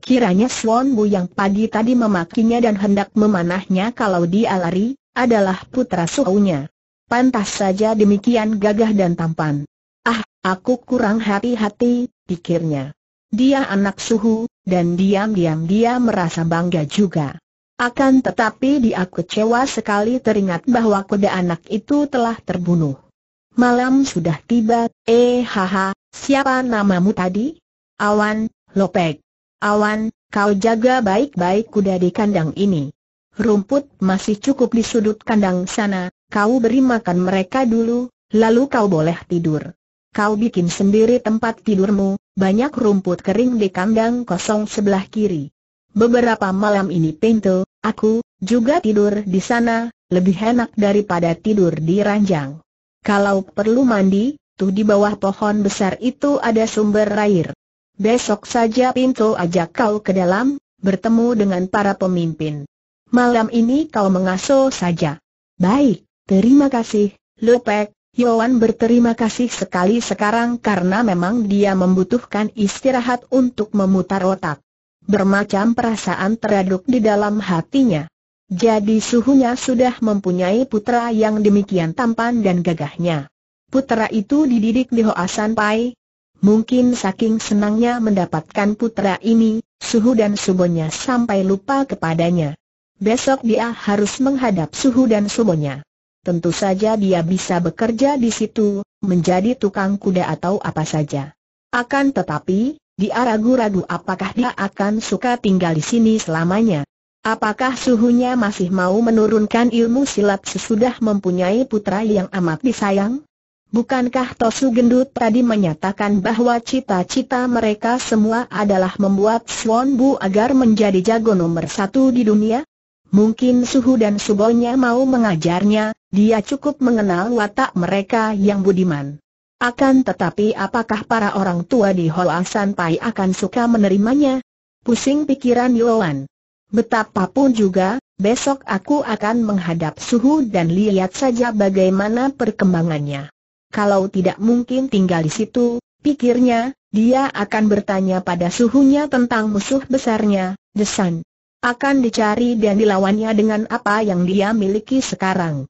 Kiranya Swan Bu yang pagi tadi memakinya dan hendak memanahnya kalau dia lari, adalah putra suhunya. Pantas saja demikian gagah dan tampan. Ah, aku kurang hati-hati, pikirnya. Dia anak suhu, dan diam-diam dia merasa bangga juga. Akan tetapi dia kecewa sekali teringat bahwa kuda anak itu telah terbunuh. Malam sudah tiba, eh haha, siapa namamu tadi? Awan, Lopek. Awan, kau jaga baik-baik kuda di kandang ini. Rumput masih cukup di sudut kandang sana, kau beri makan mereka dulu, lalu kau boleh tidur. Kau bikin sendiri tempat tidurmu, banyak rumput kering di kandang kosong sebelah kiri. Beberapa malam ini pintu, aku, juga tidur di sana, lebih enak daripada tidur di ranjang. Kalau perlu mandi, tuh di bawah pohon besar itu ada sumber air. Besok saja pintu ajak kau ke dalam, bertemu dengan para pemimpin. Malam ini kau mengasuh saja. Baik, terima kasih, Lopek. Yoan berterima kasih sekali sekarang karena memang dia membutuhkan istirahat untuk memutar otak bermacam perasaan teraduk di dalam hatinya. Jadi suhunya sudah mempunyai putra yang demikian tampan dan gagahnya. Putra itu dididik di Hoasan Pai. Mungkin saking senangnya mendapatkan putra ini, suhu dan subonya sampai lupa kepadanya. Besok dia harus menghadap suhu dan subonya. Tentu saja dia bisa bekerja di situ, menjadi tukang kuda atau apa saja. Akan tetapi, dia ragu-ragu apakah dia akan suka tinggal di sini selamanya. Apakah suhunya masih mau menurunkan ilmu silat sesudah mempunyai putra yang amat disayang? Bukankah Tosu Gendut tadi menyatakan bahwa cita-cita mereka semua adalah membuat Swan Bu agar menjadi jago nomor satu di dunia? Mungkin Suhu dan Subonya mau mengajarnya, dia cukup mengenal watak mereka yang budiman. Akan tetapi apakah para orang tua di Hoa San Pai akan suka menerimanya? Pusing pikiran Yuan. Betapapun juga, besok aku akan menghadap suhu dan lihat saja bagaimana perkembangannya. Kalau tidak mungkin tinggal di situ, pikirnya, dia akan bertanya pada suhunya tentang musuh besarnya, Desan. Akan dicari dan dilawannya dengan apa yang dia miliki sekarang.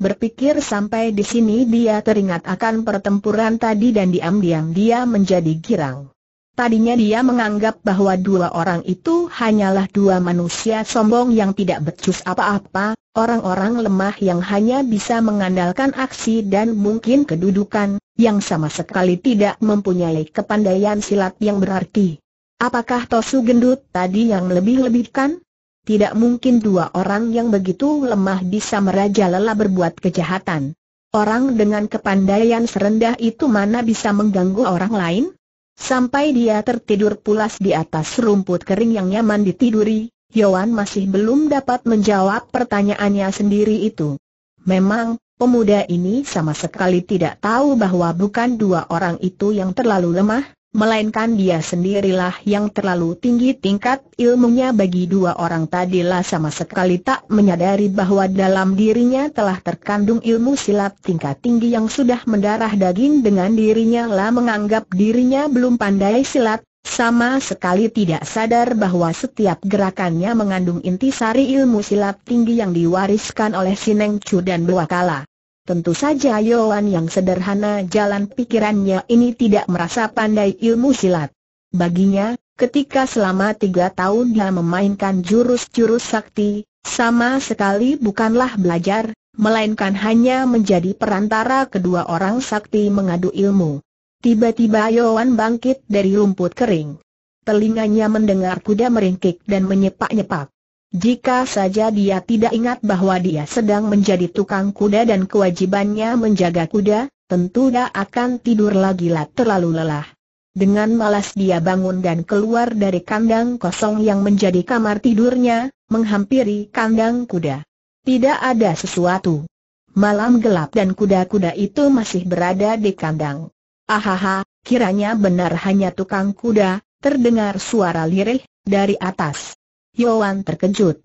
Berpikir sampai di sini dia teringat akan pertempuran tadi dan diam-diam dia menjadi girang. Tadinya dia menganggap bahwa dua orang itu hanyalah dua manusia sombong yang tidak becus apa-apa, orang-orang lemah yang hanya bisa mengandalkan aksi dan mungkin kedudukan, yang sama sekali tidak mempunyai kepandaian silat yang berarti. Apakah Tosu Gendut tadi yang lebih-lebihkan? Tidak mungkin dua orang yang begitu lemah bisa merajalela berbuat kejahatan. Orang dengan kepandaian serendah itu mana bisa mengganggu orang lain? Sampai dia tertidur pulas di atas rumput kering yang nyaman ditiduri, Yoan masih belum dapat menjawab pertanyaannya sendiri itu. Memang, pemuda ini sama sekali tidak tahu bahwa bukan dua orang itu yang terlalu lemah, melainkan dia sendirilah yang terlalu tinggi tingkat ilmunya bagi dua orang tadi lah sama sekali tak menyadari bahwa dalam dirinya telah terkandung ilmu silat tingkat tinggi yang sudah mendarah daging dengan dirinya lah menganggap dirinya belum pandai silat, sama sekali tidak sadar bahwa setiap gerakannya mengandung intisari ilmu silat tinggi yang diwariskan oleh Sineng Chu dan Buakala. Tentu saja Yoan yang sederhana jalan pikirannya ini tidak merasa pandai ilmu silat. Baginya, ketika selama tiga tahun dia memainkan jurus-jurus sakti, sama sekali bukanlah belajar, melainkan hanya menjadi perantara kedua orang sakti mengadu ilmu. Tiba-tiba Yoan bangkit dari rumput kering. Telinganya mendengar kuda meringkik dan menyepak-nyepak. Jika saja dia tidak ingat bahwa dia sedang menjadi tukang kuda dan kewajibannya menjaga kuda, tentu dia akan tidur lagi lah terlalu lelah. Dengan malas dia bangun dan keluar dari kandang kosong yang menjadi kamar tidurnya, menghampiri kandang kuda. Tidak ada sesuatu. Malam gelap dan kuda-kuda itu masih berada di kandang. Ahaha, kiranya benar hanya tukang kuda, terdengar suara lirih dari atas. Yoan terkejut.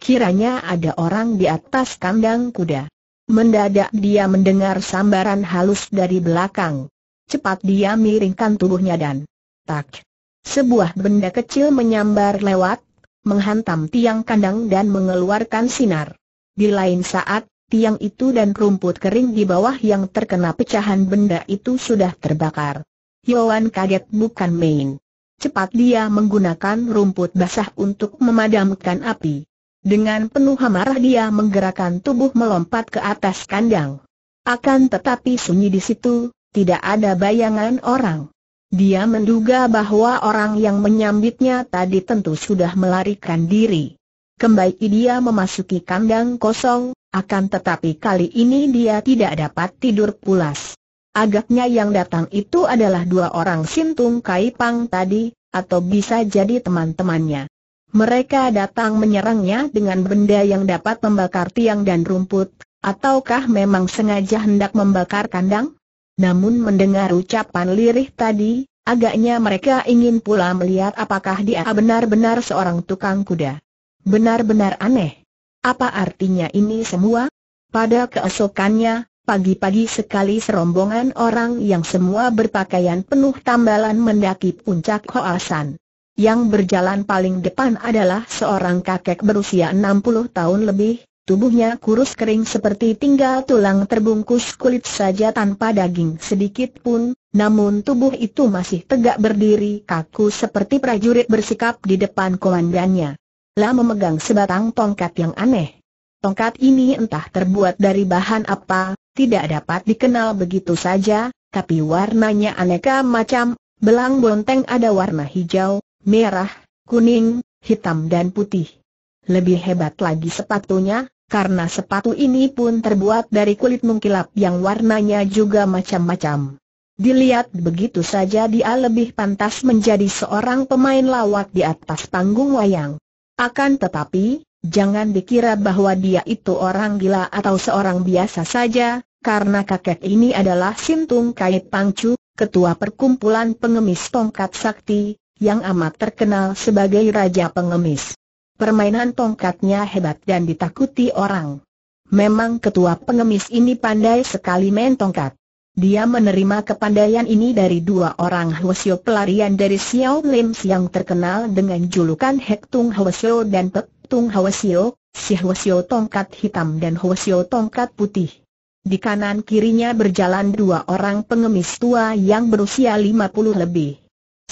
Kiranya ada orang di atas kandang kuda. Mendadak dia mendengar sambaran halus dari belakang. Cepat dia miringkan tubuhnya dan tak. Sebuah benda kecil menyambar lewat, menghantam tiang kandang dan mengeluarkan sinar. Di lain saat, tiang itu dan rumput kering di bawah yang terkena pecahan benda itu sudah terbakar. Yoan kaget bukan main. Cepat dia menggunakan rumput basah untuk memadamkan api. Dengan penuh amarah dia menggerakkan tubuh melompat ke atas kandang. Akan tetapi sunyi di situ, tidak ada bayangan orang. Dia menduga bahwa orang yang menyambitnya tadi tentu sudah melarikan diri. Kembali dia memasuki kandang kosong, akan tetapi kali ini dia tidak dapat tidur pulas. Agaknya yang datang itu adalah dua orang Sintung Kai Pang tadi, atau bisa jadi teman-temannya. Mereka datang menyerangnya dengan benda yang dapat membakar tiang dan rumput, ataukah memang sengaja hendak membakar kandang? Namun mendengar ucapan lirih tadi, agaknya mereka ingin pula melihat apakah dia benar-benar seorang tukang kuda. Benar-benar aneh. Apa artinya ini semua? Pada keesokannya, Pagi-pagi sekali serombongan orang yang semua berpakaian penuh tambalan mendaki puncak Hoasan. Yang berjalan paling depan adalah seorang kakek berusia 60 tahun lebih, tubuhnya kurus kering seperti tinggal tulang terbungkus kulit saja tanpa daging sedikit pun, namun tubuh itu masih tegak berdiri kaku seperti prajurit bersikap di depan komandannya. Lah memegang sebatang tongkat yang aneh. Tongkat ini entah terbuat dari bahan apa, tidak dapat dikenal begitu saja, tapi warnanya aneka macam, belang bonteng ada warna hijau, merah, kuning, hitam dan putih. Lebih hebat lagi sepatunya, karena sepatu ini pun terbuat dari kulit mengkilap yang warnanya juga macam-macam. Dilihat begitu saja dia lebih pantas menjadi seorang pemain lawak di atas panggung wayang. Akan tetapi, Jangan dikira bahwa dia itu orang gila atau seorang biasa saja, karena kakek ini adalah Sintung Kait Pangcu, ketua perkumpulan pengemis tongkat sakti, yang amat terkenal sebagai raja pengemis. Permainan tongkatnya hebat dan ditakuti orang. Memang ketua pengemis ini pandai sekali main tongkat. Dia menerima kepandaian ini dari dua orang Hwasyo pelarian dari Xiao Lim yang terkenal dengan julukan Hektung Hwasyo dan Pek Hwa Sio, si Sio tongkat hitam dan Sio tongkat putih. Di kanan kirinya berjalan dua orang pengemis tua yang berusia lima puluh lebih.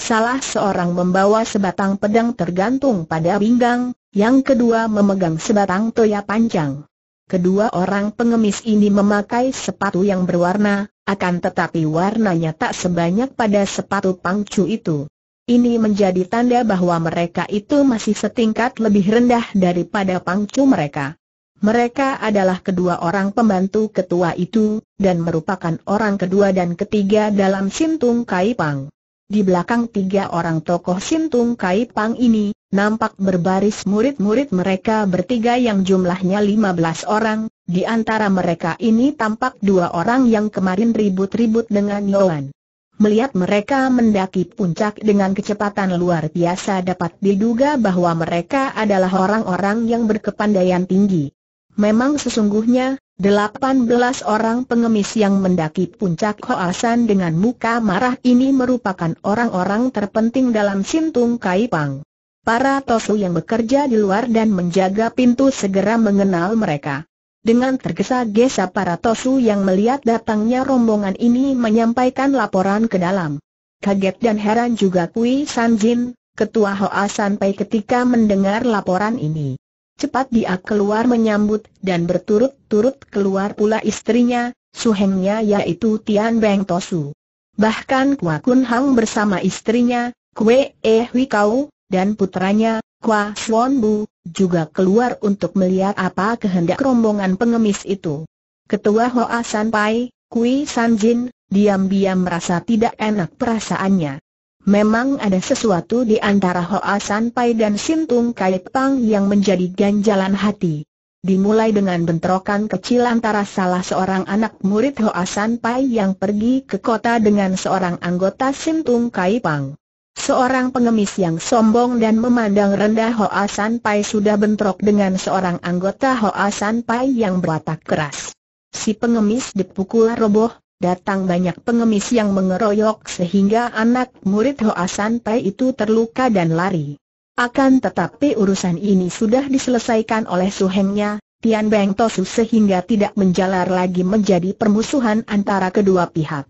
Salah seorang membawa sebatang pedang tergantung pada pinggang, yang kedua memegang sebatang toya panjang. Kedua orang pengemis ini memakai sepatu yang berwarna, akan tetapi warnanya tak sebanyak pada sepatu pangcu itu. Ini menjadi tanda bahwa mereka itu masih setingkat lebih rendah daripada pangcu mereka. Mereka adalah kedua orang pembantu ketua itu, dan merupakan orang kedua dan ketiga dalam Sintung Kaipang. Di belakang tiga orang tokoh Sintung Kaipang ini, nampak berbaris murid-murid mereka bertiga yang jumlahnya 15 orang, di antara mereka ini tampak dua orang yang kemarin ribut-ribut dengan Yohan. Melihat mereka mendaki puncak dengan kecepatan luar biasa dapat diduga bahwa mereka adalah orang-orang yang berkepandaian tinggi. Memang sesungguhnya, 18 orang pengemis yang mendaki puncak Hoasan dengan muka marah ini merupakan orang-orang terpenting dalam Sintung Kaipang. Para Tosu yang bekerja di luar dan menjaga pintu segera mengenal mereka. Dengan tergesa-gesa para Tosu yang melihat datangnya rombongan ini menyampaikan laporan ke dalam. Kaget dan heran juga Kui Sanjin, ketua Hoa sampai ketika mendengar laporan ini. Cepat dia keluar menyambut dan berturut-turut keluar pula istrinya, suhengnya yaitu Tian Beng Tosu. Bahkan Kua Kun Hang bersama istrinya, Kue Eh Wikau, dan putranya, Kua Suan Bu, juga keluar untuk melihat apa kehendak rombongan pengemis itu. Ketua Hoa San Pai, Kui Sanjin, diam-diam merasa tidak enak perasaannya. Memang ada sesuatu di antara Hoa San Pai dan Sintung Kai Pang yang menjadi ganjalan hati. Dimulai dengan bentrokan kecil antara salah seorang anak murid Hoa San Pai yang pergi ke kota dengan seorang anggota Sintung Kai Pang. Seorang pengemis yang sombong dan memandang rendah Hoa San Pai sudah bentrok dengan seorang anggota Hoa San Pai yang berwatak keras. Si pengemis dipukul roboh, datang banyak pengemis yang mengeroyok sehingga anak murid Hoa San Pai itu terluka dan lari. Akan tetapi urusan ini sudah diselesaikan oleh suhengnya, Tian Beng Tosu sehingga tidak menjalar lagi menjadi permusuhan antara kedua pihak.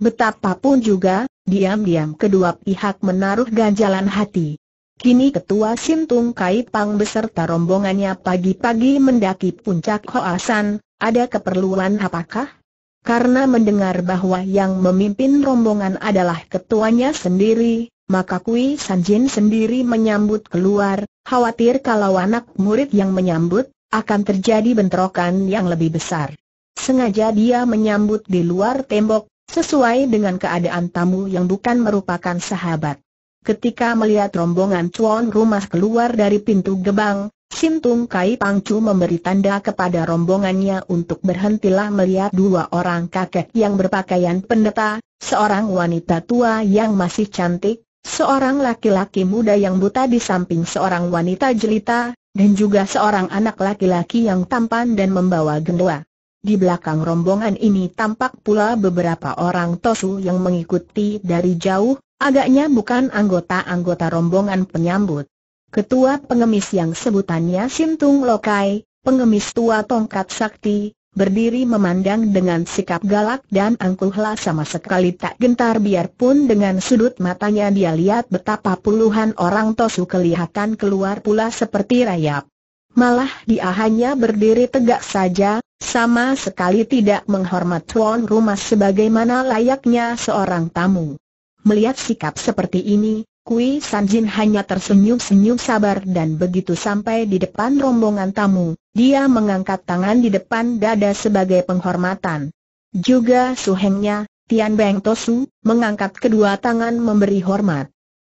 Betapapun juga, diam-diam kedua pihak menaruh ganjalan hati. Kini Ketua Sintung Kai Pang beserta rombongannya pagi-pagi mendaki puncak Hoasan, ada keperluan apakah? Karena mendengar bahwa yang memimpin rombongan adalah ketuanya sendiri, maka Kui Sanjin sendiri menyambut keluar, khawatir kalau anak murid yang menyambut, akan terjadi bentrokan yang lebih besar. Sengaja dia menyambut di luar tembok, Sesuai dengan keadaan tamu yang bukan merupakan sahabat. Ketika melihat rombongan cuan rumah keluar dari pintu gebang, Sintung Kai Pangcu memberi tanda kepada rombongannya untuk berhentilah melihat dua orang kakek yang berpakaian pendeta, seorang wanita tua yang masih cantik, seorang laki-laki muda yang buta di samping seorang wanita jelita, dan juga seorang anak laki-laki yang tampan dan membawa gendua. Di belakang rombongan ini tampak pula beberapa orang Tosu yang mengikuti dari jauh, agaknya bukan anggota-anggota rombongan penyambut. Ketua pengemis yang sebutannya Sintung Lokai, pengemis tua tongkat sakti, berdiri memandang dengan sikap galak dan angkuhlah sama sekali tak gentar biarpun dengan sudut matanya dia lihat betapa puluhan orang Tosu kelihatan keluar pula seperti rayap. Malah dia hanya berdiri tegak saja, sama sekali tidak menghormat tuan rumah sebagaimana layaknya seorang tamu. Melihat sikap seperti ini, Kui Sanjin hanya tersenyum-senyum sabar dan begitu sampai di depan rombongan tamu, dia mengangkat tangan di depan dada sebagai penghormatan. Juga suhengnya, Tian Beng Tosu, mengangkat kedua tangan memberi hormat.